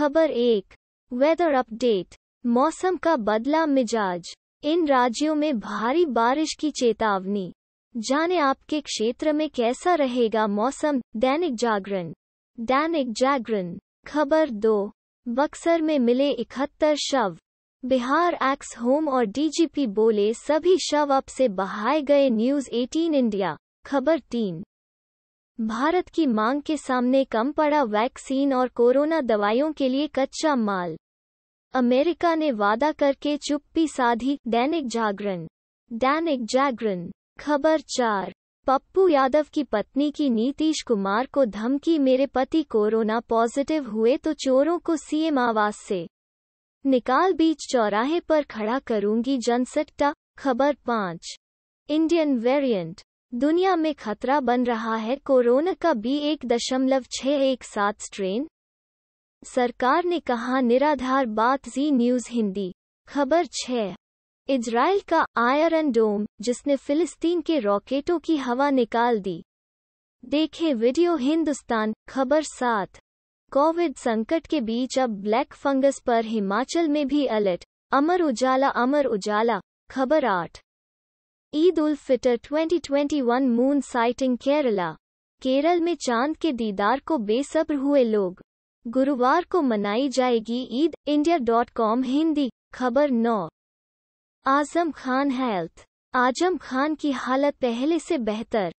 खबर एक weather update मौसम का बदला मिजाज इन राज्यों में भारी बारिश की चेतावनी जाने आपके क्षेत्र में कैसा रहेगा मौसम दैनिक जागरण दैनिक जागरण खबर दो बक्सर में मिले इकहत्तर शव बिहार एक्स होम और डीजीपी बोले सभी शव अब से बहाए गए न्यूज 18 इंडिया खबर तीन भारत की मांग के सामने कम पड़ा वैक्सीन और कोरोना दवाइयों के लिए कच्चा माल अमेरिका ने वादा करके चुप्पी साधी दैनिक जागरण दैनिक जागरण खबर चार पप्पू यादव की पत्नी की नीतीश कुमार को धमकी मेरे पति कोरोना पॉजिटिव हुए तो चोरों को सीएम आवास से निकाल बीच चौराहे पर खड़ा करूंगी जनसट्टा खबर पाँच इंडियन वेरिएंट दुनिया में खतरा बन रहा है कोरोना का बी एक दशमलव छः एक सात स्ट्रेन सरकार ने कहा निराधार बात जी न्यूज हिंदी खबर छह इजराइल का आयरन डोम जिसने फिलिस्तीन के रॉकेटों की हवा निकाल दी देखें वीडियो हिंदुस्तान खबर सात कोविड संकट के बीच अब ब्लैक फंगस पर हिमाचल में भी अलर्ट अमर उजाला अमर उजाला खबर आठ ईद उल फितर 2021 मून साइटिंग केरला केरल में चांद के दीदार को बेसब्र हुए लोग गुरुवार को मनाई जाएगी Eid India dot com Hindi खबर नौ आजम खान हेल्थ आजम खान की हालत पहले से बेहतर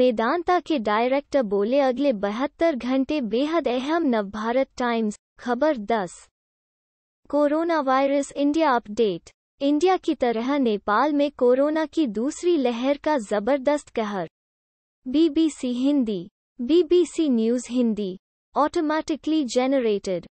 मेदांता के डायरेक्टर बोले अगले बहत्तर घंटे बेहद अहम नवभारत टाइम्स खबर 10 corona virus India update India की तरह नेपाल में कोरोना की दूसरी लहर का जबरदस्त कहर BBC Hindi BBC news Hindi automatically generated